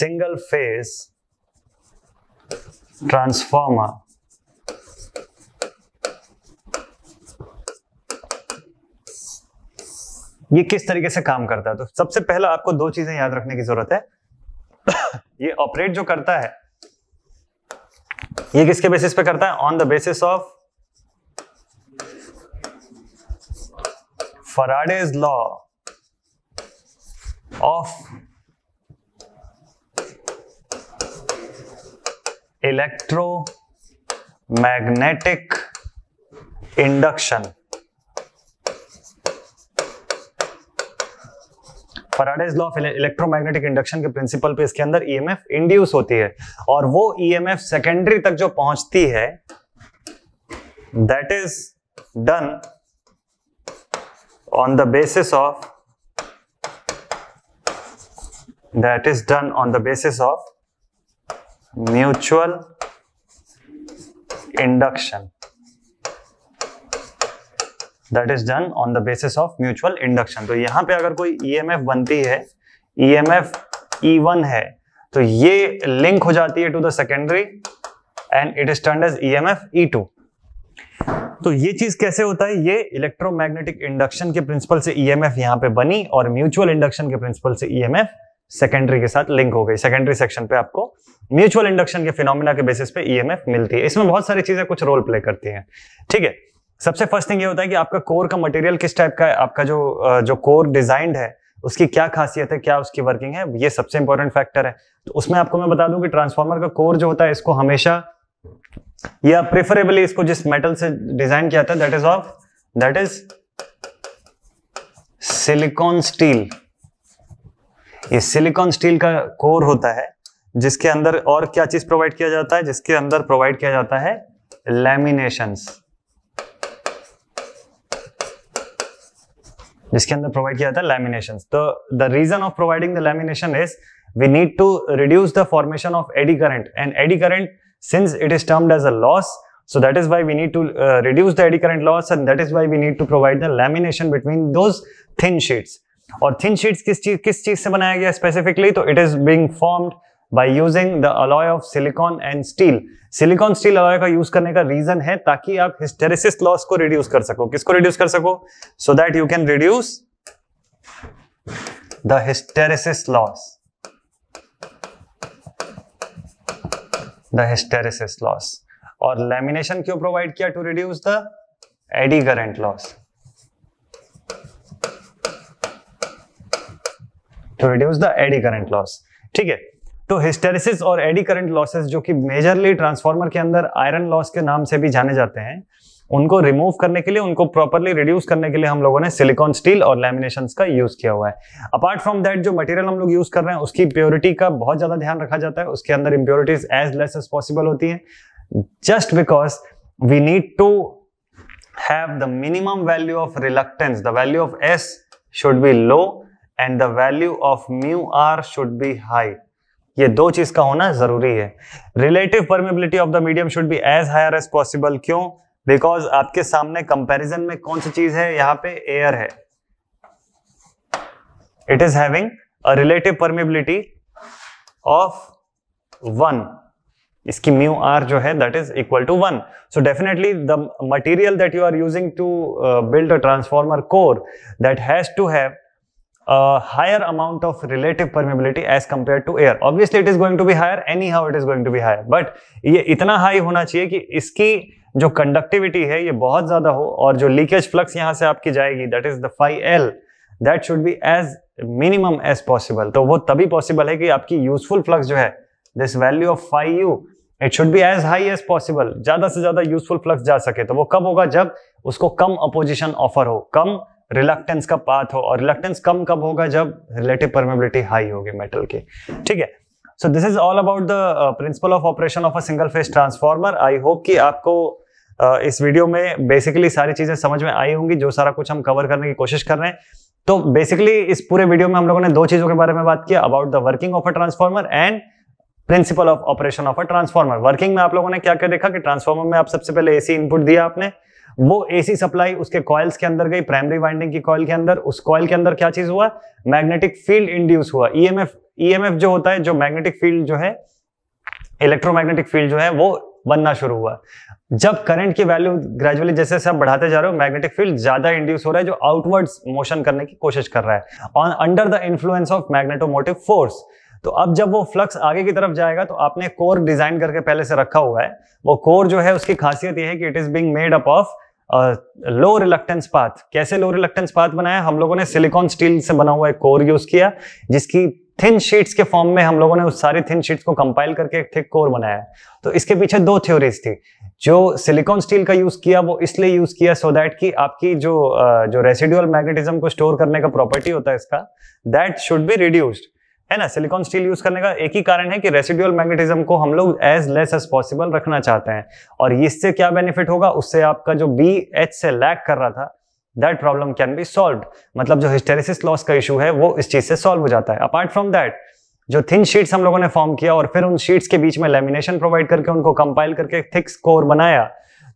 single phase transformer ये किस तरीके से काम करता है तो सबसे पहला आपको दो चीजें याद रखने की जरूरत है ये ऑपरेट जो करता है ये किसके बेसिस पे करता है on the basis of Faraday's law of electromagnetic induction Faraday's law of electromagnetic induction के प्रिंसिपल पे इसके अंदर ईएमएफ e इंड्यूस होती है और वो ईएमएफ e सेकेंडरी तक जो पहुंचती है that is done on the basis of that is done on the basis of mutual induction that is done on the basis of mutual induction तो यहां पे अगर कोई ईएमएफ e बनती है ई e वन e है तो ये लिंक हो जाती है to the secondary and it is termed as E two तो ये चीज कैसे होता है ये इलेक्ट्रोमैग्नेटिक इंडक्शन के प्रिंसिपल से ईएमएफ यहां पे बनी और म्यूचुअल इंडक्शन के प्रिंसिपल से ईएमएफ सेकेंडरी के साथ लिंक हो गई सेकेंडरी सेक्शन पे आपको म्यूचुअल इंडक्शन के फिनोमिना के बेसिस पे ईएमएफ e मिलती है इसमें बहुत सारी चीजें कुछ रोल प्ले करती हैं ठीक है सबसे फर्स्ट थिंग ये होता है कि आपका कोर का मटेरियल किस टाइप का है आपका जो जो कोर डिजाइंड है उसकी क्या खासियत है क्या उसकी वर्किंग है ये सबसे इंपॉर्टेंट फैक्टर है तो उसमें आपको मैं बता दूं कि ट्रांसफार्मर का कोर जो होता है इसको हमेशा या प्रेफरेबली इसको जिस मेटल से डिजाइन किया था that is of that is silicon steel ये सिलिकॉन स्टील का कोर होता है जिसके अंदर और क्या चीज प्रोवाइड किया जाता है जिसके अंदर प्रोवाइड किया जाता है लेमिनेशन जिसके अंदर प्रोवाइड किया जाता है लेमिनेशन तो the reason of providing the lamination is we need to reduce the formation of eddy current and eddy current since it is termed as a loss so that is why we need to reduce the eddy current loss and that is why we need to provide the lamination between those thin sheets और thin sheets किस चीज किस चीज से बनाया गया specifically तो it is being formed by using the alloy of silicon and steel silicon steel alloy का यूज करने का रीजन है ताकि आप हिस्टेरिस लॉस को रिड्यूस कर सको किसको रिड्यूस कर सको so that you can reduce the hysteresis loss the hysteresis loss और लेमिनेशन क्यों प्रोवाइड किया to reduce the eddy current loss to reduce the eddy current loss ठीक है तो हिस्टेरिसिस और एडी करंट लॉसेस जो कि मेजरली ट्रांसफार्मर के अंदर आयरन लॉस के नाम से भी जाने जाते हैं उनको रिमूव करने के लिए उनको प्रॉपरली रिड्यूस करने के लिए हम लोगों ने सिलिकॉन स्टील और लेमिनेशन का यूज किया हुआ है अपार्ट फ्रॉम दैट जो मटेरियल हम लोग यूज कर रहे हैं उसकी प्योरिटी का बहुत ज्यादा ध्यान रखा जाता है उसके अंदर impurities as less as possible होती है just because we need to have the minimum value of reluctance the value of S should be low and the value of mu R should be high ये दो चीज का होना जरूरी है relative permeability of the medium should be as higher as possible क्यों because आपके सामने कंपेरिजन में कौन सी चीज है यहाँ पे एयर है it is having a relative permeability of one इसकी म्यू आर जो है that is equal to one so definitely the material that you are using to build a transformer core that has to have higher higher amount of relative permeability as compared to air obviously it is going to be higher anyhow it is going to be higher but ये इतना high होना चाहिए कि इसकी जो conductivity है ये बहुत ज्यादा हो और जो लीकेज फ्लक्स यहाँ से आपकी जाएगी that is the phi L that should be as minimum as possible तो वो तभी पॉसिबल है कि आपकी यूजफुल फ्लक्स जो है this value of phi U it should be as high as possible ज्यादा से ज्यादा यूजफुल फ्लक्स जा सके तो वो कब होगा जब उसको कम अपोजिशन ऑफर हो कम रिलक्टेंस का पाथ हो और रिलक्टेंस कम कब होगा जब रिलेटिव परमेबिलिटी हाई होगी मेटल की ठीक है so this is all about the principle of operation of a single phase transformer I hope कि आपको uh, इस वीडियो में बेसिकली सारी चीजें समझ में आई होंगी जो सारा कुछ हम कवर करने की कोशिश कर रहे हैं तो बेसिकली इस पूरे वीडियो में हम लोगों ने दो चीजों के बारे में बात किया about the working of a transformer and principle of operation of a transformer working में आप लोगों ने क्या क्या देखा कि ट्रांसफॉर्मर में आप सबसे पहले एसी इनपुट दिया आपने वो एसी सप्लाई उसके कॉयल्स के अंदर गई प्राइमरी वाइंडिंग की कॉयल के अंदर उस कॉयल के अंदर क्या चीज हुआ मैग्नेटिक फील्ड इंड्यूस हुआ ईएमएफ e ईएमएफ e जो होता है जो मैग्नेटिक फील्ड जो है इलेक्ट्रोमैग्नेटिक फील्ड जो है वो बनना शुरू हुआ जब करंट की वैल्यू ग्रेजुअली जैसे जैसे आप बढ़ाते जा रहे हो मैग्नेटिक फील्ड ज्यादा इंड्यूस हो रहा है जो आउटवर्ड्स मोशन करने की कोशिश कर रहा है on under the influence of magnetomotive force तो अब जब वो फ्लक्स आगे की तरफ जाएगा तो आपने कोर डिजाइन करके पहले से रखा हुआ है वो कोर जो है उसकी खासियत यह है कि it is being made up of low reluctance path कैसे लो रिलक्टेंस पाथ बनाया हम लोगों ने सिलिकॉन स्टील से बना हुआ एक कोर यूज किया जिसकी थिन शीट्स के फॉर्म में हम लोगों ने उस सारी थिन शीट्स को कंपाइल करके एक थिक कोर बनाया तो इसके पीछे दो थ्योरीज थी जो सिलिकॉन स्टील का यूज किया वो इसलिए यूज किया सो so दैट कि आपकी जो जो रेसिड्यूअल मैग्नेटिज्म को स्टोर करने का प्रॉपर्टी होता है इसका दैट शुड बी रिड्यूस्ड है ना सिलिकॉन स्टील यूज करने का एक ही कारण है कि रेसिड्यूअल मैग्नेटिज्म को हम लोग एज लेस एज पॉसिबल रखना चाहते हैं और इससे क्या बेनिफिट होगा उससे आपका जो बी एच से लैक कर रहा था that problem can be solve मतलब जो हिस्टेरिस लॉस का इशू है वो इस चीज से सॉल्व हो जाता है अपार्ट फ्रॉम दैट जो थिन शीट्स हम लोगों ने फॉर्म किया और फिर उन शीट्स के बीच में लेमिनेशन प्रोवाइड करके उनको कंपाइल करके थिक स्कोर बनाया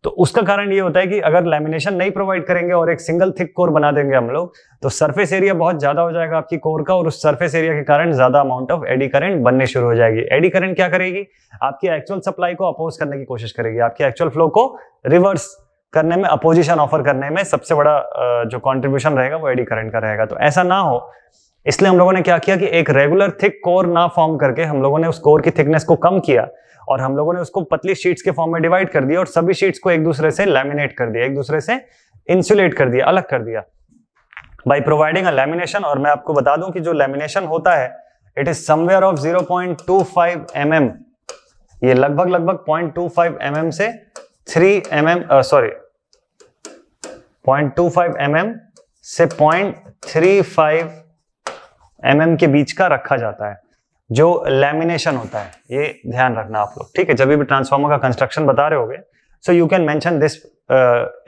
तो उसका कारण ये होता है कि अगर लेमिनेशन नहीं प्रोवाइड करेंगे और एक सिंगल थिक कोर बना देंगे हम लोग तो सरफेस एरिया बहुत ज्यादा हो जाएगा आपकी कोर का और उस सरफेस एरिया के कारण ज्यादा अमाउंट ऑफ एडी करंट बनने शुरू हो जाएगी एडी करंट क्या करेगी आपकी एक्चुअल सप्लाई को अपोज करने की कोशिश करेगी आपकी एक्चुअल फ्लो को रिवर्स करने में अपोजिशन ऑफर करने में सबसे बड़ा जो कॉन्ट्रीब्यूशन रहेगा वो एडी करंट का रहेगा तो ऐसा ना हो इसलिए हम लोगों ने क्या किया कि एक रेगुलर थिक कोर ना फॉर्म करके हम लोगों ने उस कोर की थिकनेस को कम किया और हम लोगों ने उसको पतली शीट्स के फॉर्म में डिवाइड कर दिया और सभी शीट्स को एक दूसरे से लैमिनेट कर दिया एक दूसरे से इंसुलेट कर दिया अलग कर दिया बाई प्रोवाइडिंग अ लेमिनेशन और मैं आपको बता दूं कि जो लेमिनेशन होता है it is somewhere of 0.25 point mm. ये लगभग लगभग 0.25 mm से 3 mm sorry five M mm से 0.35 mm के बीच का रखा जाता है जो लेमिनेशन होता है ये ध्यान रखना आप लोग ठीक है जब भी ट्रांसफार्मर का कंस्ट्रक्शन बता रहे होगे so you can mention this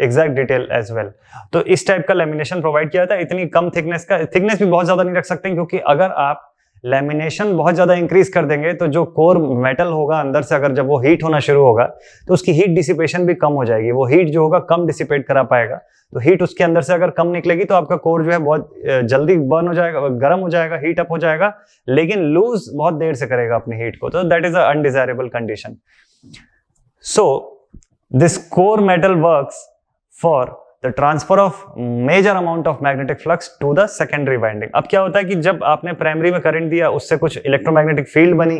exact detail as well तो इस टाइप का लेमिनेशन प्रोवाइड किया जाता है इतनी कम थिकनेस का थिकनेस भी बहुत ज्यादा नहीं रख सकते क्योंकि अगर आप लेमिनेशन बहुत ज़्यादा इंक्रीज कर देंगे तो जो कोर मेटल होगा अंदर से अगर जब वो हीट होना शुरू होगा तो उसकी हीट डिसिपेशन भी कम हो जाएगी वो हीट जो होगा कम डिसिपेट करा पाएगा तो हीट उसके अंदर से अगर कम निकलेगी तो आपका कोर जो है बहुत जल्दी बर्न हो जाएगा गर्म हो जाएगा हीट अप हो जाएगा लेकिन लूज बहुत देर से करेगा अपनी हीट को तो that is undesirable undesirable condition so this core metal work for the transfer of major amount of magnetic flux to the secondary winding अब क्या होता है कि जब आपने प्राइमरी में करंट दिया उससे कुछ इलेक्ट्रोमैग्नेटिक फील्ड बनी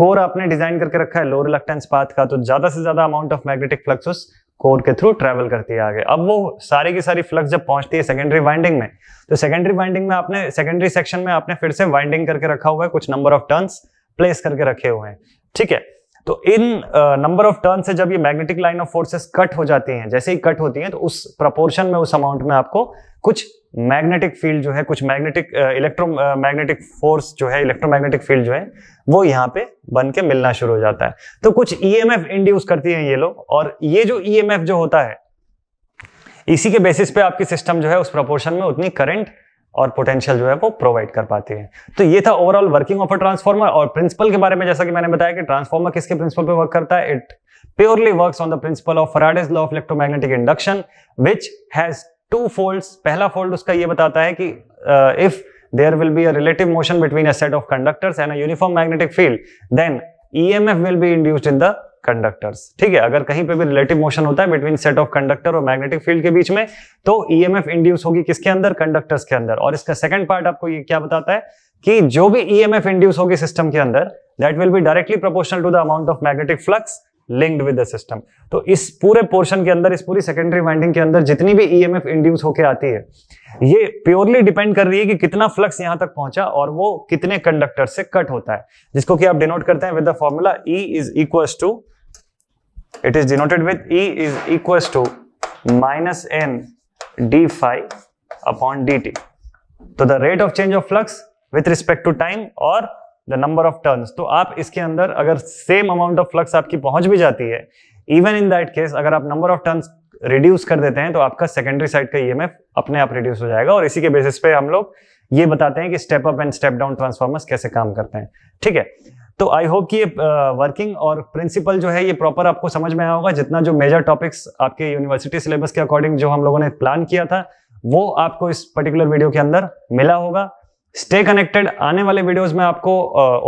कोर आपने डिजाइन करके रखा है लोअर रिलक्टेंस पाथ का तो ज्यादा से ज्यादा अमाउंट ऑफ मैग्नेटिक फ्लक्स उस कोर के थ्रू ट्रेवल करती है आगे अब वो सारी की सारी फ्लक्स जब पहुंचती है सेकेंडरी वाइंडिंग में तो सेकेंडरी वाइंडिंग में आपने सेकेंडरी सेक्शन में आपने फिर से वाइंडिंग करके रखा हुआ है कुछ नंबर ऑफ टर्न्स प्लेस करके रखे हुए हैं ठीक है तो इन नंबर ऑफ टर्न से जब ये magnetic line of forces cut हो जाती हैं जैसे ही कट होती हैं तो उस प्रपोर्शन में उस अमाउंट में आपको कुछ मैग्नेटिक फील्ड जो है कुछ मैग्नेटिक इलेक्ट्रो मैग्नेटिक फोर्स जो है इलेक्ट्रोमैग्नेटिक फील्ड जो है वो यहाँ पे बन के मिलना शुरू हो जाता है तो कुछ एफ e इंड्यूस करती हैं ये लोग और ये जो एफ e जो होता है इसी के बेसिस पे आपकी सिस्टम जो है उस प्रपोर्शन में उतनी करंट और पोटेंशियल जो है वो प्रोवाइड कर पाती है तो ये था overall working of a transformer और प्रिंसिपल के बारे में जैसा कि मैंने बताया कि ट्रांसफॉर्मर किसके प्रिंसिपल पे वर्क करता है it purely works on the principle of Faraday's law of electromagnetic induction which has two folds पहला फोल्ड उसका ये बताता है कि if there will be a relative motion between a set of conductors and a uniform magnetic field then EMF will be induced in the conductors ठीक है अगर कहीं पे भी रिलेटिव मोशन होता है बिटवीन सेट ऑफ कंडक्टर और magnetic field के बीच में तो ईएमएफ इंड्यूस होगी किसके अंदर कंडक्टर्स के अंदर और इसका सेकंड पार्ट आपको ये क्या बताता है कि जो भी ईएमएफ इंड्यूस होगी सिस्टम के अंदर that will be directly proportional to the amount of magnetic flux linked with the system तो इस पूरे पोर्शन के अंदर इस पूरी सेकेंडरी वाइंडिंग के अंदर जितनी भी ईएमएफ इंड्यूस होकर आती है ये प्योरली डिपेंड कर रही है कि कितना फ्लक्स यहां तक पहुंचा और वो कितने कंडक्टर से कट होता है जिसको कि आप डिनोट करते हैं with the formula E is equal to it is denoted with E is equals to minus N d phi upon dt. तो the rate of change of flux with respect to time और the number of turns तो आप इसके अंदर अगर same amount of flux आपकी पहुंच भी जाती है इवन इन दैट केस अगर आप नंबर ऑफ टर्न्स रिड्यूस कर देते हैं तो आपका सेकेंडरी साइड का ईएमएफ e अपने आप रिड्यूस हो जाएगा और इसी के बेसिस पे हम लोग ये बताते हैं कि step up and step down transformers कैसे काम करते हैं ठीक है तो आई होप कि ये वर्किंग और प्रिंसिपल जो है ये प्रॉपर आपको समझ में आया होगा जितना जो मेजर टॉपिक्स आपके यूनिवर्सिटी सिलेबस के अकॉर्डिंग जो हम लोगों ने प्लान किया था वो आपको इस पर्टिकुलर वीडियो के अंदर मिला होगा स्टे कनेक्टेड आने वाले वीडियोस में आपको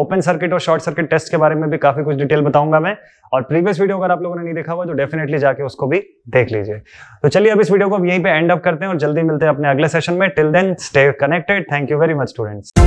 ओपन सर्किट और शॉर्ट सर्किट टेस्ट के बारे में भी काफी कुछ डिटेल बताऊंगा मैं और प्रीवियस वीडियो अगर आप लोगों ने नहीं देखा हुआ तो डेफिनेटली जाके उसको भी देख लीजिए तो चलिए अब इस वीडियो को यहीं पे एंड अप करते हैं और जल्दी मिलते हैं अपने अगले सेशन में till then stay connected thank you very much students